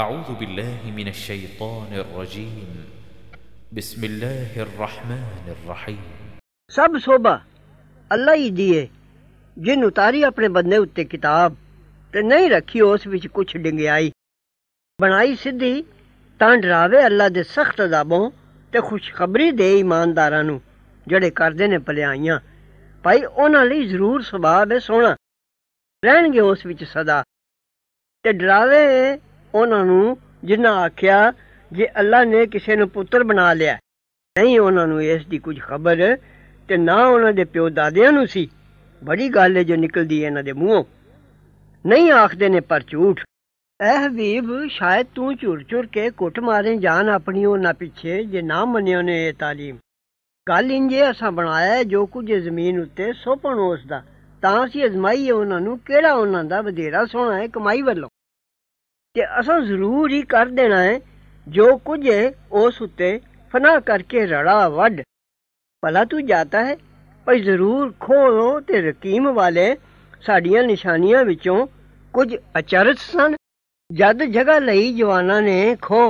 أعوذ بالله من الشيطان الرجيم بسم الله الرحمن الرحيم ਸਭ ਸੋਭਾ ਅੱਲਾ ਹੀ ਦੀਏ ਜਿਨ ਉਤਾਰੀ ਆਪਣੇ ਬੰਦੇ ਉੱਤੇ ਕਿਤਾਬ ਤੇ ਨਹੀਂ ਰੱਖੀ ਉਸ ਵਿੱਚ ਕੁਝ ਡੰਗਿਆਈ ਬਣਾਈ ਸਿੱਧੀ ਤਾਂ ਡਰਾਵੇ ਅੱਲਾ ਦੇ ਸਖਤ ਅਜ਼ਾਬੋਂ ਤੇ ਖੁਸ਼ਖਬਰੀ ਦੇ ਇਮਾਨਦਾਰਾਂ ਨੂੰ ਜਿਹੜੇ ਕਰਦੇ ਨੇ ਭਲਾਈਆਂ ਭਾਈ ਉਹਨਾਂ ਲਈ ਜ਼ਰੂਰ ਸਵਾਬ ਹੈ ਸੋਹਣਾ ਰਹਿਣਗੇ ਉਸ ਵਿੱਚ ਸਦਾ ਤੇ ਡਰਾਵੇ ਉਹਨਾਂ ਨੂੰ ਜਿਨ੍ਹਾਂ ਆਖਿਆ ਜੇ ਅੱਲਾ ਨੇ ਕਿਸੇ ਨੂੰ ਪੁੱਤਰ ਬਣਾ ਲਿਆ ਨਹੀਂ ਉਹਨਾਂ ਨੂੰ ਇਸ ਦੀ ਕੁਝ ਖਬਰ ਤੇ ਨਾ ਉਹਨਾਂ ਦੇ ਪਿਓ ਦਾਦਿਆਂ ਨੂੰ ਸੀ ਬੜੀ ਗੱਲ ਹੈ ਜੋ ਨਿਕਲਦੀ ਹੈ ਇਹਨਾਂ ਦੇ ਮੂੰਹੋਂ ਨਹੀਂ ਆਖਦੇ ਨੇ ਪਰ ਝੂਠ ਐ ਹਬੀਬ ਸ਼ਾਇਦ ਤੂੰ ਝੁਰ-ਝੁਰ ਕੇ ਕੁੱਟ ਮਾਰੇ ਜਾਨ ਆਪਣੀ ਉਹ ਨਾ ਪਿੱਛੇ ਜੇ ਨਾ ਮੰਨਿਓ ਨੇ ਇਹ ਤਾਲੀਮ ਗੱਲ ਇੰਜੇ ਅਸਾਂ ਬਣਾਇਆ ਜੋ ਕੁਝ ਜ਼ਮੀਨ ਉੱਤੇ ਸੋਪਣ ਉਸ ਦਾ ਤਾਂ ਅਸੀਂ ਅਜ਼ਮਾਈਏ ਉਹਨਾਂ ਨੂੰ ਕਿਹੜਾ ਉਹਨਾਂ ਦਾ ਵਧੇਰਾ ਸੋਹਣਾ ਹੈ ਕਮਾਈ ਵੱਲੋਂ ਤੇ ਅਸਾਂ ਜ਼ਰੂਰ ਹੀ ਕਰ ਦੇਣਾ ਹੈ ਜੋ ਕੁਝ ਹੈ ਉਸ ਉੱਤੇ ਫਨਾ ਕਰਕੇ ਰੜਾ ਵੱਢ ਭਲਾ ਤੂੰ ਜਾਤਾ ਹੈ ਭਈ ਜ਼ਰੂਰ ਖੋਲੋ ਤੇ ਰਕੀਮ ਵਾਲੇ ਸਾਡੀਆਂ ਨਿਸ਼ਾਨੀਆਂ ਵਿੱਚੋਂ ਕੁਝ ਅਚਰਜ ਸਨ ਜਦ ਜਗ੍ਹਾ ਲਈ ਜਵਾਨਾਂ ਨੇ ਖੋ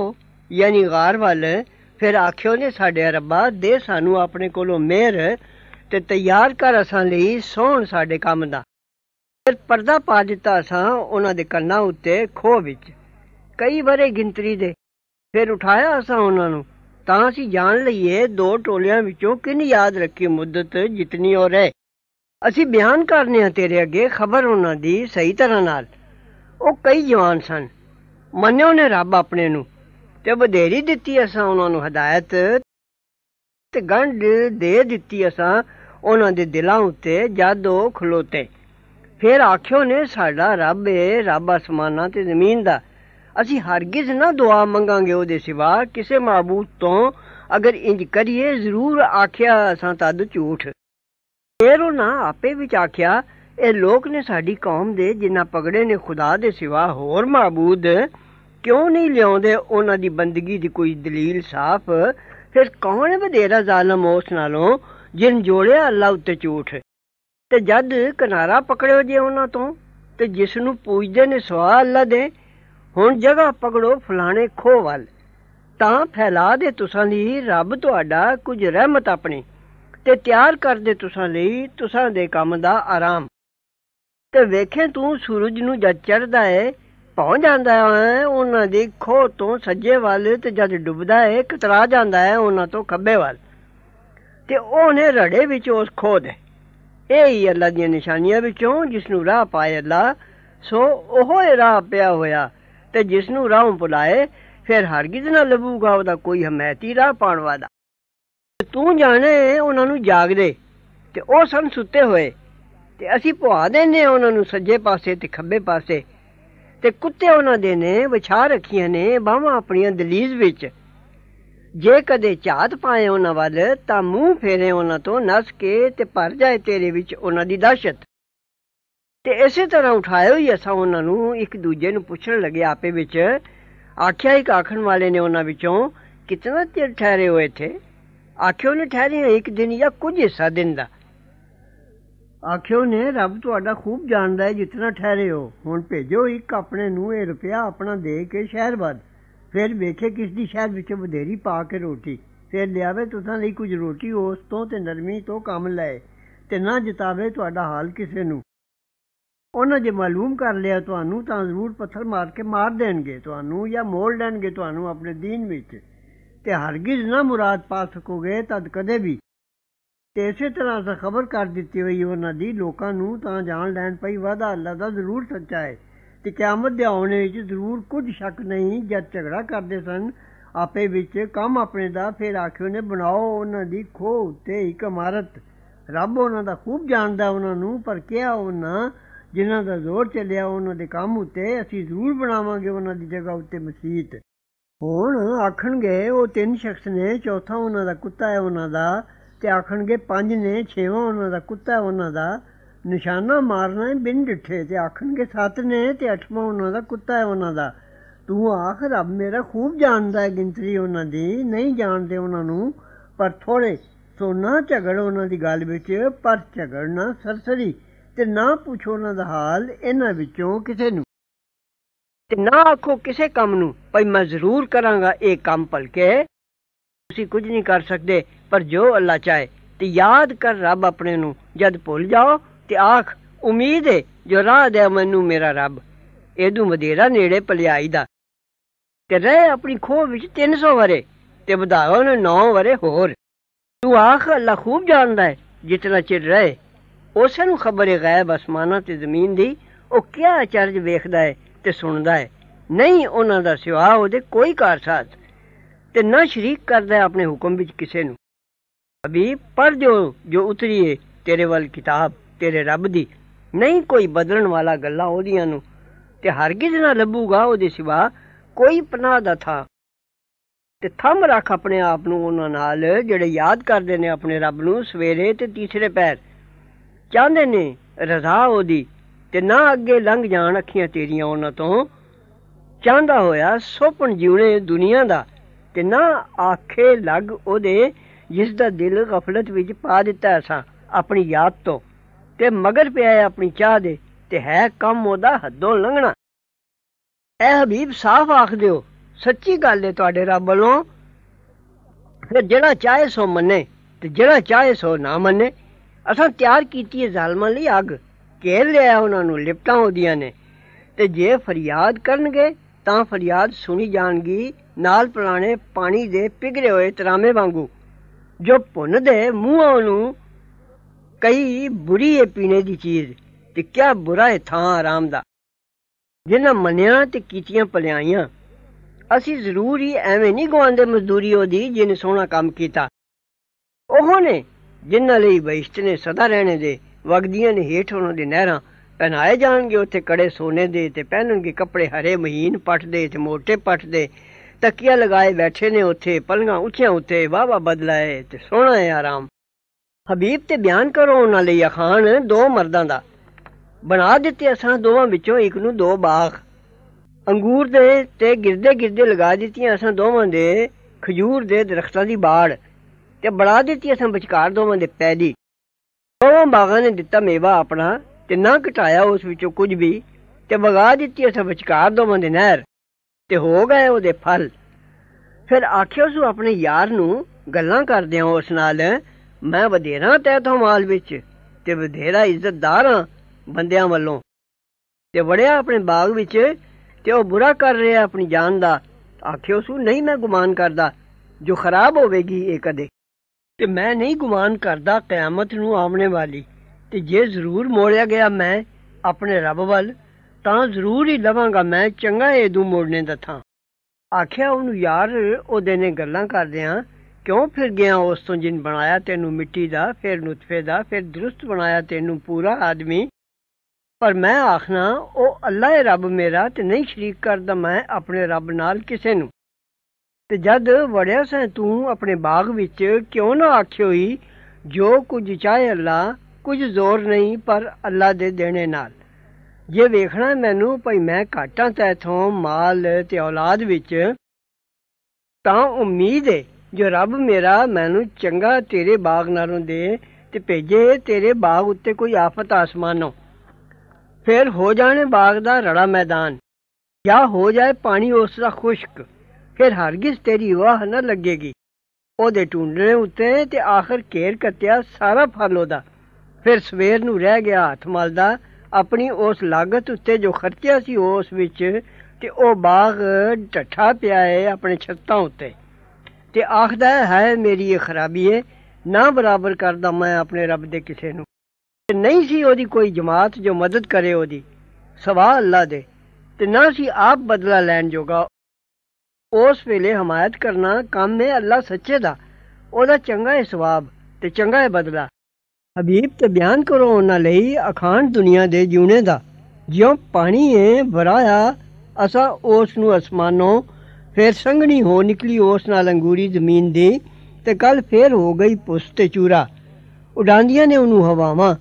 ਯਾਨੀ ਗਾਰ ਵਾਲੇ ਫਿਰ ਆਖਿਓ ਨੇ ਸਾਡੇ ਰੱਬਾ ਦੇ ਸਾਨੂੰ ਆਪਣੇ ਕੋਲੋਂ ਮਿਹਰ ਤੇ ਤਿਆਰ ਕਰ ਅਸਾਂ ਲਈ ਸੋਹਣ ਸਾਡੇ ਕੰਮ ਦਾ ਫਿਰ ਪਰਦਾ ਪਾ ਦਿੱਤਾ ਅਸਾਂ ਉਹਨਾਂ ਦੇ ਕੰਨਾਂ ਉੱਤੇ ਖੋ ਵਿੱਚ ਕਈ ਬਰੇ ਗਿੰਤਰੀ ਦੇ ਫਿਰ ਉਠਾਇਆ ਅਸਾਂ ਉਹਨਾਂ ਨੂੰ ਤਾਂ ਅਸੀਂ ਜਾਣ ਲਈਏ ਦੋ ਟੋਲਿਆਂ ਵਿੱਚੋਂ ਕਿੰਨ ਯਾਦ ਰੱਖੀ ਮੁੱਦਤ ਜਿਤਨੀ ਹੋ ਰਹਿ ਅਸੀਂ ਬਿਆਨ ਕਰਨੇ ਆ ਤੇਰੇ ਅੱਗੇ ਖਬਰ ਉਹਨਾਂ ਦੀ ਸਹੀ ਤਰ੍ਹਾਂ ਨਾਲ ਉਹ ਕਈ ਜਵਾਨ ਸਨ ਮੰਨਿਓ ਨੇ ਰੱਬ ਆਪਣੇ ਨੂੰ ਤੇ ਬਧੇਰੀ ਦਿੱਤੀ ਅਸਾਂ ਉਹਨਾਂ ਨੂੰ ਹਦਾਇਤ ਤੇ ਗੰਢ ਦੇ ਦਿੱਤੀ ਅਸਾਂ ਉਹਨਾਂ ਦੇ ਦਿਲਾਂ ਉੱਤੇ ਜਦ ਉਹ ਖਲੋਤੇ ਫਿਰ ਆਖਿਓ ਨੇ ਸਾਡਾ ਰੱਬ ਏ ਰੱਬ ਅਸਮਾਨਾਂ ਤੇ ਜ਼ਮੀਨ ਦਾ ਅਸੀਂ ਹਰਗਿਜ਼ ਨਾ ਦੁਆ ਮੰਗਾਂਗੇ ਉਹਦੇ ਸਿਵਾ ਕਿਸੇ ਮਾਬੂਦ ਤੋਂ ਅਗਰ ਇੰਜ ਕਰੀਏ ਜ਼ਰੂਰ ਆਖਿਆ ਅਸਾਂ ਤਦ ਝੂਠ ਫੇਰ ਨਾ ਆਪੇ ਵਿੱਚ ਆਖਿਆ ਇਹ ਲੋਕ ਨੇ ਸਾਡੀ ਕੌਮ ਦੇ ਜਿੰਨਾ ਪਗੜੇ ਨੇ ਖੁਦਾ ਦੇ ਸਿਵਾ ਹੋਰ ਮਾਬੂਦ ਕਿਉਂ ਨਹੀਂ ਲਿਆਉਂਦੇ ਉਹਨਾਂ ਦੀ ਬੰਦਗੀ ਦੀ ਕੋਈ ਦਲੀਲ ਸਾਫ਼ ਫਿਰ ਕੌਣ ਵਧੇਰਾ ਜ਼ਾਲਮ ਉਸ ਨਾਲੋਂ ਜਿਨ ਜੋੜਿਆ ਅੱਲਾ ਉੱਤੇ ਝੂਠ ਤੇ ਜਦ ਕਿਨਾਰਾ ਪਕੜਿਓ ਜੇ ਉਹਨਾਂ ਤੋਂ ਤੇ ਜਿਸ ਨੂੰ ਪੂਜਦੇ ਨੇ ਸਵਾ ਅੱਲਾ ਦੇ ਹੁਣ ਜਗ੍ਹਾ ਪਗੜੋ ਫਲਾਣੇ ਖੋ ਵੱਲ ਤਾਂ ਫੈਲਾ ਦੇ ਤੁਸਾਂ ਲਈ ਰੱਬ ਤੁਹਾਡਾ ਕੁਝ ਰਹਿਮਤ ਆਪਣੀ ਤੇ ਤਿਆਰ ਕਰ ਦੇ ਤੁਸਾਂ ਲਈ ਤੁਸਾਂ ਦੇ ਕੰਮ ਦਾ ਆਰਾਮ ਤੇ ਵੇਖੇ ਤੂੰ ਸੂਰਜ ਨੂੰ ਜਦ ਚੜਦਾ ਏ ਪਹੁੰਚ ਜਾਂਦਾ ਹੈ ਉਹਨਾਂ ਦੀ ਖੋ ਤੋਂ ਸੱਜੇ ਵੱਲ ਤੇ ਜਦ ਡੁੱਬਦਾ ਹੈ ਕਤਰਾ ਜਾਂਦਾ ਹੈ ਉਹਨਾਂ ਤੋਂ ਖੱਬੇ ਵੱਲ ਤੇ ਉਹਨੇ ਰੜੇ ਵਿੱਚ ਉਸ ਖੋ ਦੇ ਇਹ ਹੀ ਅੱਲਾ ਦੀਆਂ ਨਿਸ਼ਾਨੀਆਂ ਵਿੱਚੋਂ ਜਿਸ ਨੂੰ ਰਾਹ ਪਾਇਆ ਅੱਲਾ ਸੋ ਉਹ ਰਾਹ ਪਿਆ ਹੋਇਆ ਤੇ ਜਿਸ ਨੂੰ ਰਾਹ ਬੁਲਾਏ ਫਿਰ ਹਰਗਿਜ਼ ਨਾ ਲੱਭੂਗਾ ਉਹਦਾ ਕੋਈ ਹਮਾਇਤੀ ਰਾਹ ਪਾਣ ਵਾਲਾ ਤੂੰ ਜਾਣੇ ਉਹਨਾਂ ਨੂੰ ਜਾਗਦੇ ਤੇ ਉਹ ਸਨ ਸੁੱਤੇ ਹੋਏ ਤੇ ਅਸੀਂ ਪਵਾ ਦੇਨੇ ਉਹਨਾਂ ਨੂੰ ਸੱਜੇ ਪਾਸੇ ਤੇ ਖੱਬੇ ਪਾਸੇ ਤੇ ਕੁੱਤੇ ਉਹਨਾਂ ਦੇ ਨੇ ਵਿਛਾ ਰੱਖੀਆਂ ਨੇ ਬਾਹਾਂ ਆਪਣੀਆਂ ਦਲੀਜ਼ ਵਿੱਚ ਜੇ ਕਦੇ ਝਾਤ ਪਾਏ ਉਹਨਾਂ ਵੱਲ ਤਾਂ ਮੂੰਹ ਫੇਰੇ ਉਹਨਾਂ ਤੋਂ ਨਸ ਕੇ ਤੇ ਭਰ ਜਾਏ ਤੇਰੇ ਵਿੱਚ ਉਹਨਾਂ ਦੀ ਦਹਿਸ਼ਤ ਤੇ ਇਸੇ ਤਰ੍ਹਾਂ ਉਠਾਇਓ ਹੀ ਅਸਾਂ ਉਹਨਾਂ ਨੂੰ ਇੱਕ ਦੂਜੇ ਨੂੰ ਪੁੱਛਣ ਲੱਗੇ ਆਪੇ ਵਿੱਚ ਆਖਿਆ ਇੱਕ ਆਖਣ ਵਾਲੇ ਨੇ ਉਹਨਾਂ ਵਿੱਚੋਂ ਕਿਤਨਾ ਚਿਰ ਠਹਿਰੇ ਹੋਏ ਥੇ ਆਖਿਓ ਨੇ ਠਹਿਰੇ ਇੱਕ ਦਿਨ ਜਾਂ ਕੁਝ ਹਿੱਸਾ ਦਿਨ ਦਾ ਆਖਿਓ ਨੇ ਰੱਬ ਤੁਹਾਡਾ ਖੂਬ ਜਾਣਦਾ ਹੈ ਜਿੰਨਾ ਠਹਿਰੇ ਹੋ ਹੁਣ ਭੇਜੋ ਇੱਕ ਆਪਣੇ ਨੂੰ ਇਹ ਰੁਪਿਆ ਆਪਣਾ ਦੇ ਕੇ ਸ਼ਹਿਰ ਵੱਲ ਫਿਰ ਵੇਖੇ ਕਿਸ ਦੀ ਸ਼ਹਿਰ ਵਿੱਚ ਬਧੇਰੀ ਪਾ ਕੇ ਰੋਟੀ ਫਿਰ ਲਿਆਵੇ ਤੁਸਾਂ ਲਈ ਕੁਝ ਰੋਟੀ ਉਸ ਤੋਂ ਤੇ ਨਰਮੀ ਤੋਂ ਕੰਮ ਲਏ ਤੇ ਨਾ ਜਿਤਾਵੇ ਤੁਹਾਡਾ ਹਾਲ ਕਿਸੇ ਨੂੰ ਉਹਨਾਂ ਜੇ ਮਾਲੂਮ ਕਰ ਲਿਆ ਤੁਹਾਨੂੰ ਤਾਂ ਜ਼ਰੂਰ ਪੱਥਰ ਮਾਰ ਕੇ ਮਾਰ ਦੇਣਗੇ ਤੁਹਾਨੂੰ ਜਾਂ ਮੋੜ ਲੈਣਗੇ ਤੁਹਾਨੂੰ ਆਪਣੇ دین ਵਿੱਚ ਤੇ ਹਰਗਿਜ਼ ਨਾ ਮੁਰਾਦ ਪਾ ਸਕੋਗੇ ਤਦ ਕਦੇ ਵੀ ਤੇ ਇਸੇ ਤਰ੍ਹਾਂ ਦਾ ਖਬਰ ਕਰ ਦਿੱਤੀ ਹੋਈ ਉਹਨਾਂ ਦੀ ਲੋਕਾਂ ਨੂੰ ਤਾਂ ਜਾਣ ਲੈਣ ਪਈ ਵਾਦਾ ਅੱਲਾ ਦਾ ਜ਼ਰੂਰ ਸੱਚਾ ਹੈ ਤੇ ਕਿਆਮਤ ਦੇ ਆਉਣੇ ਵਿੱਚ ਜ਼ਰੂਰ ਕੁਝ ਸ਼ੱਕ ਨਹੀਂ ਜਦ ਝਗੜਾ ਕਰਦੇ ਸਨ ਆਪੇ ਵਿੱਚ ਕੰਮ ਆਪਣੇ ਦਾ ਫਿਰ ਆਖਿਓ ਨੇ ਬਣਾਓ ਉਹਨਾਂ ਦੀ ਖੋਹ ਤੇ ਇੱਕ ਇਮਾਰਤ ਰੱਬ ਉਹਨਾਂ ਦਾ ਖੂਬ ਜਾਣਦਾ ਉਹਨਾਂ ਨੂੰ ਪਰ ਕਿਹਾ ਉਹਨਾਂ ਜਿਨ੍ਹਾਂ ਦਾ ਜ਼ੋਰ ਚੱਲਿਆ ਉਹਨਾਂ ਦੇ ਕੰਮ ਉੱਤੇ ਅਸੀਂ ਜ਼ਰੂਰ ਬਣਾਵਾਂਗੇ ਉਹਨਾਂ ਦੀ ਜਗ੍ਹਾ ਉੱਤੇ ਮਸਜਿਦ ਹੁਣ ਆਖਣਗੇ ਉਹ ਤਿੰਨ ਸ਼ਖਸ ਨੇ ਚੌਥਾ ਉਹਨਾਂ ਦਾ ਕੁੱਤਾ ਹੈ ਉਹਨਾਂ ਦਾ ਤੇ ਆਖਣਗੇ ਪੰਜ ਨੇ ਛੇਵਾਂ ਉਹਨਾਂ ਦਾ ਕੁੱਤਾ ਹੈ ਉਹਨਾਂ ਦਾ ਨਿਸ਼ਾਨਾ ਮਾਰਨਾ ਹੈ ਬਿੰਦ ਡਿੱਠੇ ਤੇ ਆਖਣਗੇ ਸੱਤ ਨੇ ਤੇ ਅੱਠਵਾਂ ਉਹਨਾਂ ਦਾ ਕੁੱਤਾ ਹੈ ਉਹਨਾਂ ਦਾ ਤੂੰ ਆਖ ਰੱਬ ਮੇਰਾ ਖੂਬ ਜਾਣਦਾ ਹੈ ਗਿੰਤਰੀ ਉਹਨਾਂ ਦੀ ਨਹੀਂ ਜਾਣਦੇ ਉਹਨਾਂ ਨੂੰ ਪਰ ਥੋੜੇ ਸੋਨਾ ਨਾ ਝਗੜ ਉਹਨਾਂ ਦੀ ਗੱਲ ਵਿੱਚ ਪਰ ਝਗੜਨਾ ਸਰਸਰੀ ਤੇ ਨਾ ਪੁੱਛੋ ਉਹਨਾਂ ਦਾ ਹਾਲ ਇਹਨਾਂ ਵਿੱਚੋਂ ਕਿਸੇ ਨੂੰ ਤੇ ਨਾ ਆਖੋ ਕਿਸੇ ਕੰਮ ਨੂੰ ਭਈ ਮੈਂ ਜ਼ਰੂਰ ਕਰਾਂਗਾ ਇਹ ਕੰਮ ਭਲਕੇ ਤੁਸੀਂ ਕੁਝ ਨਹੀਂ ਕਰ ਸਕਦੇ ਪਰ ਜੋ ਅੱਲਾ ਚਾਹੇ ਤੇ ਯਾਦ ਕਰ ਰੱਬ ਆਪਣੇ ਨੂੰ ਜਦ ਭੁੱਲ ਜਾਓ ਤੇ ਆਖ ਉਮੀਦ ਹੈ ਜੋ ਰਾਹ ਦੇ ਮੈਨੂੰ ਮੇਰਾ ਰੱਬ ਇਹਦੂ ਮਦੇਰਾ ਨੇੜੇ ਪਲਿਆਈ ਦਾ ਤੇ ਰਹਿ ਆਪਣੀ ਖੋਹ ਵਿੱਚ 300 ਵਰੇ ਤੇ ਵਧਾਓ ਨੇ 9 ਵਰੇ ਹੋਰ ਤੂੰ ਆਖ ਅੱਲਾ ਖੂਬ ਜਾਣਦਾ ਹੈ ਜਿਤਨਾ ਚਿਰ ਰਹੇ ਉਸੇ ਨੂੰ ਖਬਰ ਹੈ ਗਾਇਬ ਅਸਮਾਨਾਂ ਤੇ ਜ਼ਮੀਨ ਦੀ ਉਹ ਕਿਆ ਅਚਰਜ ਵੇਖਦਾ ਹੈ ਤੇ ਸੁਣਦਾ ਹੈ ਨਹੀਂ ਉਹਨਾਂ ਦਾ ਸਿਵਾ ਉਹਦੇ ਕੋਈ ਕਾਰਸਾਜ਼ ਤੇ ਨਾ ਸ਼ਰੀਕ ਕਰਦਾ ਆਪਣੇ ਹੁਕਮ ਵਿੱਚ ਕਿਸੇ ਨੂੰ ਹਬੀਬ ਪਰ ਜੋ ਜੋ ਉਤਰੀਏ ਤੇਰੇ ਵੱਲ ਕਿਤਾਬ ਤੇਰੇ ਰੱਬ ਦੀ ਨਹੀਂ ਕੋਈ ਬਦਲਣ ਵਾਲਾ ਗੱਲਾਂ ਉਹਦੀਆਂ ਨੂੰ ਤੇ ਹਰਗਿਜ਼ ਨਾ ਲੱਭੂਗਾ ਉਹਦੇ ਸਿਵਾ ਕੋਈ ਪਨਾਹ ਦਾ ਥਾ ਤੇ ਥੰਮ ਰੱਖ ਆਪਣੇ ਆਪ ਨੂੰ ਉਹਨਾਂ ਨਾਲ ਜਿਹੜੇ ਯਾਦ ਕਰਦੇ ਨੇ ਆਪਣੇ ਰੱਬ ਨੂੰ ਸਵੇਰੇ ਤੇ ਤੀਸਰੇ ਪੈਰ ਚਾਹੁੰਦੇ ਨੇ ਰਜ਼ਾ ਉਹਦੀ ਤੇ ਨਾ ਅੱਗੇ ਲੰਘ ਜਾਣ ਅੱਖੀਆਂ ਤੇਰੀਆਂ ਉਹਨਾਂ ਤੋਂ ਚਾਹੁੰਦਾ ਹੋਇਆ ਸੋਪਣ ਜਿਉਣੇ ਦੁਨੀਆ ਦਾ ਤੇ ਨਾ ਆਖੇ ਲੱਗ ਉਹਦੇ ਜਿਸ ਦਾ ਦਿਲ ਗਫਲਤ ਵਿੱਚ ਪਾ ਦਿੱਤਾ ਸਾ ਆਪਣੀ ਯਾਦ ਤੋਂ ਤੇ ਮਗਰ ਪਿਆ ਆਪਣੀ ਚਾਹ ਦੇ ਤੇ ਹੈ ਕੰਮ ਉਹਦਾ ਹੱਦੋਂ ਲੰਘਣਾ ਐ ਹਬੀਬ ਸਾਫ਼ ਆਖ ਦਿਓ ਸੱਚੀ ਗੱਲ ਹੈ ਤੁਹਾਡੇ ਰੱਬ ਵੱਲੋਂ ਜਿਹੜਾ ਚਾਹੇ ਸੋ ਮੰਨੇ ਤੇ ਜਿਹੜਾ ਚਾਹੇ ਸੋ ਨਾ ਮੰਨੇ ਅਸਾਂ ਤਿਆਰ ਕੀਤੀ ਹੈ ਜ਼ਾਲਮਾਂ ਲਈ ਅੱਗ ਘੇਰ ਲਿਆ ਉਹਨਾਂ ਨੂੰ ਲਿਪਟਾਂ ਉਹਦੀਆਂ ਨੇ ਤੇ ਜੇ ਫਰਿਆਦ ਕਰਨਗੇ ਤਾਂ ਫਰਿਆਦ ਸੁਣੀ ਜਾਣਗੀ ਨਾਲ ਪੁਰਾਣੇ ਪਾਣੀ ਦੇ ਪਿਗਰੇ ਹੋਏ ਤਰਾਮੇ ਵਾਂਗੂ ਜੋ ਪੁੰਨ ਦੇ ਮੂੰਹਾਂ ਨੂੰ ਕਈ ਬੁਰੀ ਹੈ ਪੀਣੇ ਦੀ ਚੀਜ਼ ਤੇ ਕਿਆ ਬੁਰਾ ਹੈ ਥਾਂ ਆਰਾਮ ਦਾ ਜਿਨ੍ਹਾਂ ਮੰਨਿਆ ਤੇ ਕੀਤੀਆਂ ਪਲਿਆਈਆਂ ਅਸੀਂ ਜ਼ਰੂਰ ਹੀ ਐਵੇਂ ਨਹੀਂ ਗਵਾਉਂਦੇ ਮਜ਼ਦੂਰੀ ਉਹਦੀ ਜਿਨ ਸੋਹਣਾ ਕੰਮ ਕੀਤਾ ਉਹ ਨੇ ਜਿਨ੍ਹਾਂ ਲਈ ਬਹਿਸ਼ਤ ਨੇ ਸਦਾ ਰਹਿਣੇ ਦੇ ਵਗਦੀਆਂ ਨੇ ਹੀਠ ਉਹਨਾਂ ਦੇ ਨਹਿਰਾਂ ਪਹਿਨਾਏ ਜਾਣਗੇ ਉੱਥੇ ਕੜੇ ਸੋਨੇ ਦੇ ਤੇ ਪਹਿਨਣਗੇ ਕੱਪੜੇ ਹਰੇ ਮਹੀਨ ਪੱਟ ਦੇ ਤੇ ਮੋٹے ਪੱਟ ਦੇ ਤਕੀਆ ਲਗਾਏ ਬੈਠੇ ਨੇ ਉੱਥੇ ਪਲੰਗਾ ਉੱਚਿਆਂ ਉੱਤੇ ਵਾਵਾ ਬਦਲਾਏ ਤੇ ਸੋਹਣਾ ਹੈ ਆਰਾਮ ਹਬੀਬ ਤੇ ਬਿਆਨ ਕਰੋ ਉਹਨਾਂ ਲਈ ਅਖਾਨ ਦੋ ਮਰਦਾਂ ਦਾ ਬਣਾ ਦਿੱਤੇ ਅਸਾਂ ਦੋਵਾਂ ਵਿੱਚੋਂ ਇੱਕ ਨੂੰ ਦੋ ਬਾਗ ਅੰਗੂਰ ਦੇ ਤੇ ਗਿਰਦੇ ਗਿਰਦੇ ਲਗਾ ਦਿੱਤੀਆਂ ਅਸਾਂ ਦੋਵਾਂ ਦੇ ਖਜੂਰ ਦੇ ਦਰਖਤਾਂ ਦੀ ਬਾੜ ਤੇ ਬਣਾ ਦਿੱਤੀ ਅਸਾਂ ਵਿਚਕਾਰ ਦੋਵਾਂ ਦੇ ਪੈਲੀ ਦੋਵਾਂ ਬਾਗਾਂ ਨੇ ਦਿੱਤਾ ਮੇਵਾ ਆਪਣਾ ਤੇ ਨਾ ਘਟਾਇਆ ਉਸ ਵਿੱਚੋਂ ਕੁਝ ਵੀ ਤੇ ਵਗਾ ਦਿੱਤੀ ਅਸਾਂ ਵਿਚਕਾਰ ਦੋਵਾਂ ਦੇ ਨਹਿਰ ਤੇ ਹੋ ਗਏ ਉਹਦੇ ਫਲ ਫਿਰ ਆਖਿਓ ਸੁ ਆਪਣੇ ਯਾਰ ਨੂੰ ਗੱਲਾਂ ਕਰਦਿਆਂ ਉਸ ਨਾਲ ਮੈਂ ਵਧੇਰਾ ਤੈ ਤੋਂ ਮਾਲ ਵਿੱਚ ਤੇ ਵਧੇਰਾ ਇੱਜ਼ਤਦਾਰ ਬੰਦਿਆਂ ਵੱਲੋਂ ਤੇ ਵੜਿਆ ਆਪਣੇ ਬਾਗ ਵਿੱਚ ਤੇ ਉਹ ਬੁਰਾ ਕਰ ਰਿਹਾ ਆਪਣੀ ਜਾਨ ਦਾ ਆਖਿਓ ਸੁ ਨਹੀਂ ਮੈਂ ਗੁਮਾਨ ਕਰਦਾ ਜੋ ਖਰਾਬ ਹੋਵੇਗੀ ਇਹ ਕਦੇ ਤੇ ਮੈਂ ਨਹੀਂ ਗੁਮਾਨ ਕਰਦਾ ਕਿਆਮਤ ਨੂੰ ਆਉਣੇ ਵਾਲੀ ਤੇ ਜੇ ਜ਼ਰੂਰ ਮੋੜਿਆ ਗਿਆ ਮੈਂ ਆਪਣੇ ਰੱਬ ਵੱਲ ਤਾਂ ਜ਼ਰੂਰ ਹੀ ਲਵਾਂਗਾ ਮੈਂ ਚੰਗਾ ਇਹਦੂ ਮੋੜਨੇ ਦਾ ਥਾਂ ਆਖਿਆ ਉਹਨੂੰ ਯਾਰ ਉਹਦੇ ਨੇ ਗੱਲਾਂ ਕਰਦਿਆਂ ਕਿਉਂ ਫਿਰ ਗਿਆ ਉਸ ਤੋਂ ਜਿਨ ਬਣਾਇਆ ਤੈਨੂੰ ਮਿੱਟੀ ਦਾ ਫਿਰ ਨੁਤਫੇ ਦਾ ਫਿਰ ਦਰੁਸਤ ਬਣਾਇਆ ਤੈਨੂੰ ਪੂਰਾ ਆਦਮੀ ਪਰ ਮੈਂ ਆਖਣਾ ਉਹ ਅੱਲਾ ਹੈ ਰੱਬ ਮੇਰਾ ਤੇ ਨਹੀਂ ਸ਼ਰੀਕ ਕਰਦਾ ਮੈਂ ਆਪਣੇ ਰੱਬ ਨਾਲ ਕਿਸੇ ਨੂੰ ਤੇ ਜਦ ਵੜਿਆ ਸੈਂ ਤੂੰ ਆਪਣੇ ਬਾਗ ਵਿੱਚ ਕਿਉਂ ਨਾ ਆਖਿਓਈ ਜੋ ਕੁਝ ਚਾਹੇ ਅੱਲਾ ਕੁਝ ਜ਼ੋਰ ਨਹੀਂ ਪਰ ਅੱਲਾ ਦੇ ਦੇਣੇ ਨਾਲ ਇਹ ਵੇਖਣਾ ਮੈਨੂੰ ਭਈ ਮੈਂ ਘਾਟਾਂ ਤੈਥੋਂ ਮਾਲ ਤੇ ਔਲਾਦ ਵਿੱਚ ਤਾਂ ਉਮੀਦ ਹੈ ਜੋ ਰੱਬ ਮੇਰਾ ਮੈਨੂੰ ਚੰਗਾ ਤੇਰੇ ਬਾਗ ਨਾਲੋਂ ਦੇ ਤੇ ਭੇਜੇ ਤੇਰੇ ਬਾਗ ਉੱਤੇ ਕੋਈ ਆਫਤ ਆਸਮਾਨੋਂ ਫਿਰ ਹੋ ਜਾਣੇ ਬਾਗ ਦਾ ਰੜਾ ਮੈਦਾਨ ਜਾਂ ਹੋ ਜਾਏ ਪਾਣੀ ਉਸ ਦਾ ਖੁਸ਼ਕ ਫਿਰ ਹਰਗਿਜ਼ ਤੇਰੀ ਵਾਹ ਨਾ ਲੱਗੇਗੀ ਉਹਦੇ ਟੁੰਡਲੇ ਉੱਤੇ ਤੇ ਆਖਰ ਕੇਰ ਕੱਤਿਆ ਸਾਰਾ ਫਲ ਉਹਦਾ ਫਿਰ ਸਵੇਰ ਨੂੰ ਰਹਿ ਗਿਆ ਹੱਥ ਮਲਦਾ ਆਪਣੀ ਉਸ ਲਾਗਤ ਉੱਤੇ ਜੋ ਖਰਚਿਆ ਸੀ ਉਸ ਵਿੱਚ ਤੇ ਉਹ ਬਾਗ ਢੱਠਾ ਪਿਆ ਹੈ ਆਪਣੇ ਛੱਤਾਂ ਉੱਤੇ ਤੇ ਆਖਦਾ ਹੈ ਮੇਰੀ ਇਹ ਖਰਾਬੀ ਹੈ ਨਾ ਬਰਾਬਰ ਕਰਦਾ ਮੈਂ ਆਪਣੇ ਰੱਬ ਦੇ ਕਿਸੇ ਨੂੰ ਨਹੀਂ ਸੀ ਉਹਦੀ ਕੋਈ ਜਮਾਤ ਜੋ ਮਦਦ ਕਰੇ ਉਹਦੀ ਸਵਾ ਅੱਲਾ ਦੇ ਤੇ ਨਾ ਸੀ ਆਪ ਬਦਲਾ ਲੈਣ ਜੋਗਾ ਉਸ ਵੇਲੇ ਹਮਾਇਤ ਕਰਨਾ ਕੰਮ ਹੈ ਅੱਲਾ ਸੱਚੇ ਦਾ ਉਹਦਾ ਚੰਗਾ ਹੈ ਸਵਾਬ ਤੇ ਚੰਗਾ ਹੈ ਬਦਲਾ ਹਬੀਬ ਤੇ ਬਿਆਨ ਕਰੋ ਉਹਨਾਂ ਲਈ ਅਖਾਂਡ ਦੁਨੀਆ ਦੇ ਜੀਉਣੇ ਦਾ ਜਿਉਂ ਪਾਣੀ ਹੈ ਬਰਾਇਆ ਅਸਾਂ ਉਸ ਨੂੰ ਅਸਮਾਨੋਂ ਫੇਰ ਸੰਗਣੀ ਹੋ ਨਿਕਲੀ ਉਸ ਨਾਲ ਅੰਗੂਰੀ ਜ਼ਮੀਨ ਦੀ ਤੇ ਕੱਲ ਫੇਰ ਹੋ ਗਈ ਪੁਸਤੇ ਚੂਰਾ ਉਡਾਂਦੀਆਂ ਨੇ ਉਹਨੂੰ ਹਵਾਵਾਂ